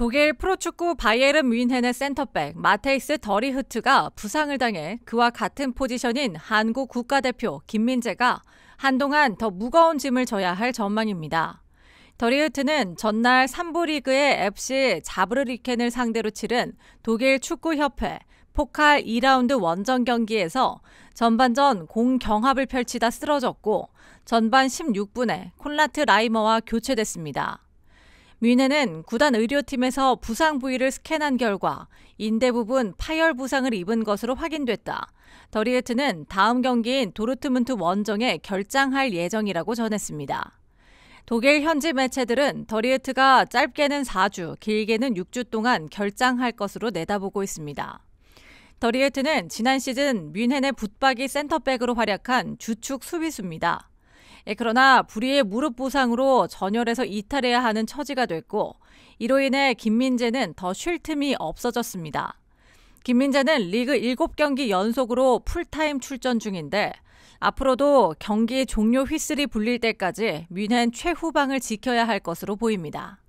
독일 프로축구 바이에른 뮌헨의 센터백 마테이스 더리흐트가 부상을 당해 그와 같은 포지션인 한국 국가대표 김민재가 한동안 더 무거운 짐을 져야 할 전망입니다. 더리흐트는 전날 3부 리그의 FC 자브르리켄을 상대로 치른 독일 축구협회 포칼 2라운드 원정 경기에서 전반전 공경합을 펼치다 쓰러졌고 전반 16분에 콘라트 라이머와 교체됐습니다. 뮌헨은 구단 의료팀에서 부상 부위를 스캔한 결과 인대 부분 파열 부상을 입은 것으로 확인됐다. 더리에트는 다음 경기인 도르트문트 원정에 결장할 예정이라고 전했습니다. 독일 현지 매체들은 더리에트가 짧게는 4주, 길게는 6주 동안 결장할 것으로 내다보고 있습니다. 더리에트는 지난 시즌 뮌헨의 붙박이 센터백으로 활약한 주축 수비수입니다. 예, 그러나 불의의 무릎 부상으로 전열에서 이탈해야 하는 처지가 됐고 이로 인해 김민재는 더 쉴 틈이 없어졌습니다. 김민재는 리그 7경기 연속으로 풀타임 출전 중인데 앞으로도 경기 종료 휘슬이 불릴 때까지 뮌헨 최후방을 지켜야 할 것으로 보입니다.